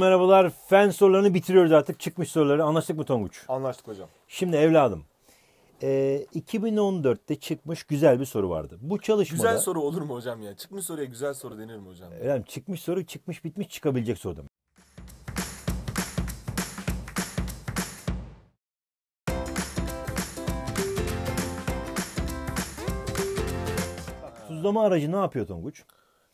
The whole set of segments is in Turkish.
Merhabalar. Fen sorularını bitiriyoruz artık. Çıkmış soruları. Anlaştık mı Tonguç? Anlaştık hocam. Şimdi evladım. E, 2014'te çıkmış güzel bir soru vardı. Bu çalışmada... Güzel soru olur mu hocam ya? Çıkmış soruya güzel soru denir mi hocam? Evladım çıkmış soru çıkmış bitmiş çıkabilecek soru demek. Tuzlama aracı ne yapıyor Tonguç?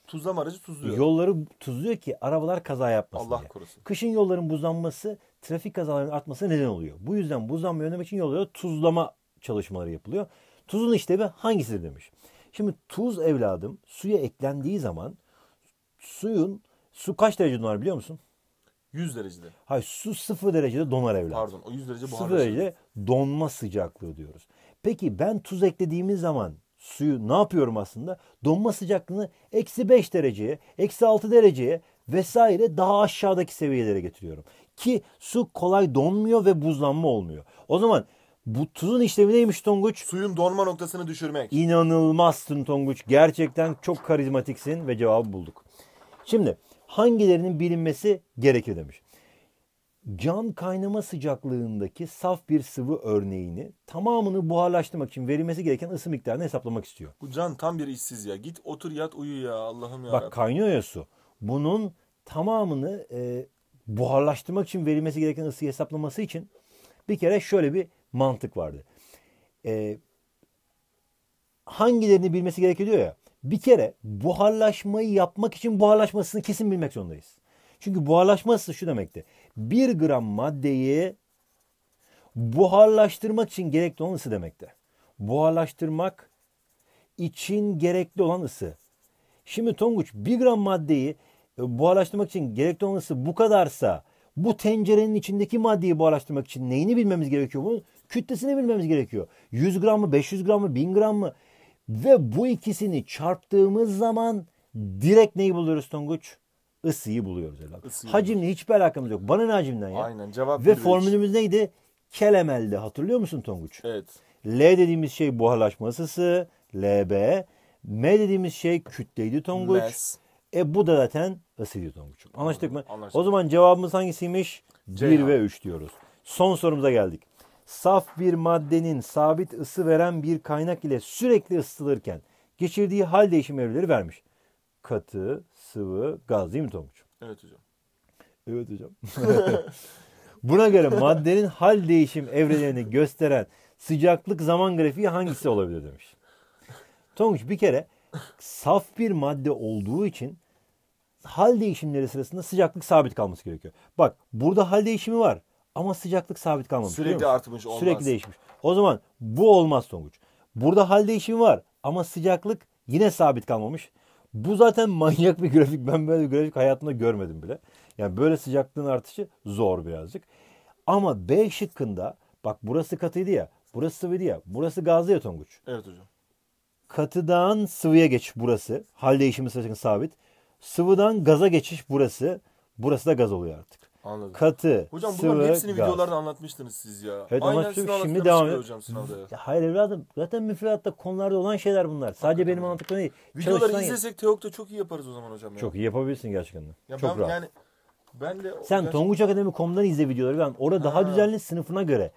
tuzlama aracı tuzluyor. Yolları tuzluyor ki arabalar kaza yapmasın Allah diye. korusun. Kışın yolların buzlanması trafik kazalarının artması neden oluyor. Bu yüzden buzlanmayı önlemek için yollara tuzlama çalışmaları yapılıyor. Tuzun işlevi hangisidir demiş. Şimdi tuz evladım suya eklendiği zaman suyun su kaç derece donar biliyor musun? 100 derecede. Hayır su 0 derecede donar evladım. Pardon o 100 derece buharlaşır. 0 derecede donma sıcaklığı diyoruz. Peki ben tuz eklediğimiz zaman suyu ne yapıyorum aslında? Donma sıcaklığını eksi 5 dereceye, eksi 6 dereceye vesaire daha aşağıdaki seviyelere getiriyorum. Ki su kolay donmuyor ve buzlanma olmuyor. O zaman bu tuzun işlevi neymiş Tonguç? Suyun donma noktasını düşürmek. İnanılmazsın Tonguç. Gerçekten çok karizmatiksin ve cevabı bulduk. Şimdi hangilerinin bilinmesi gerekir demiş cam kaynama sıcaklığındaki saf bir sıvı örneğini tamamını buharlaştırmak için verilmesi gereken ısı miktarını hesaplamak istiyor. Bu can tam bir işsiz ya. Git otur yat uyu ya Allah'ım ya. Bak kaynıyor ya su. Bunun tamamını e, buharlaştırmak için verilmesi gereken ısıyı hesaplaması için bir kere şöyle bir mantık vardı. E, hangilerini bilmesi gerekiyor ya. Bir kere buharlaşmayı yapmak için buharlaşmasını kesin bilmek zorundayız. Çünkü buharlaşması şu demekti. 1 gram maddeyi buharlaştırmak için gerekli olan ısı demekte. Buharlaştırmak için gerekli olan ısı. Şimdi Tonguç 1 gram maddeyi e, buharlaştırmak için gerekli olan ısı bu kadarsa bu tencerenin içindeki maddeyi buharlaştırmak için neyini bilmemiz gerekiyor? Bunun kütlesini bilmemiz gerekiyor. 100 gram mı, 500 gram mı, 1000 gram mı? Ve bu ikisini çarptığımız zaman direkt neyi buluyoruz Tonguç? ısıyı buluyoruz evladım. Isıyı Hacimle hiçbir alakamız yok. Bana ne hacimden ya? Aynen cevap Ve biliyoruz. formülümüz neydi? Kelemeldi. Hatırlıyor musun Tonguç? Evet. L dediğimiz şey buharlaşma ısısı. LB. M dediğimiz şey kütleydi Tonguç. Less. E bu da zaten ısıydı Tonguç. Anlaştık mı? Anlaştık. O zaman cevabımız hangisiymiş? C 1 ve 3 diyoruz. Son sorumuza geldik. Saf bir maddenin sabit ısı veren bir kaynak ile sürekli ısıtılırken geçirdiği hal değişim evreleri vermiş katı, sıvı, gaz değil mi Tonguç'um? Evet hocam. Evet hocam. Buna göre maddenin hal değişim evrelerini gösteren sıcaklık zaman grafiği hangisi olabilir demiş. Tonguç bir kere saf bir madde olduğu için hal değişimleri sırasında sıcaklık sabit kalması gerekiyor. Bak burada hal değişimi var ama sıcaklık sabit kalmamış. Sürekli artmış olmaz. Sürekli değişmiş. O zaman bu olmaz Tonguç. Burada hal değişimi var ama sıcaklık yine sabit kalmamış. Bu zaten manyak bir grafik. Ben böyle bir grafik hayatımda görmedim bile. Yani böyle sıcaklığın artışı zor birazcık. Ama B şıkkında bak burası katıydı ya. Burası sıvıydı ya. Burası gazlı ya Tonguç. Evet hocam. Katıdan sıvıya geç burası. Hal değişimi sıcaklık sabit. Sıvıdan gaza geçiş burası. Burası da gaz oluyor artık. Anladım. Katı, Hocam bunların hepsini gaz. videolarda anlatmıştınız siz ya. Evet, Aynen anlatmıştık. Şimdi anlattıklarınız devam çıkıyor hocam sınavda ya. Hayır evladım zaten müfredatta konularda olan şeyler bunlar. Sadece benim anlattıklarım değil. Videoları Çalıştan- izlesek Teok'ta çok iyi yaparız o zaman hocam ya. Çok iyi yapabilirsin gerçekten. Ya Çok ben, rahat. Yani ben de Sen gerçekten- Tonguç Akademi.com'dan izle videoları. Ben orada daha düzenli sınıfına göre.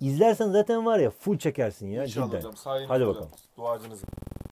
İzlersen zaten var ya full çekersin ya İnşallah cidden. hocam sayenizde Hadi hocam. bakalım. Duacınızım.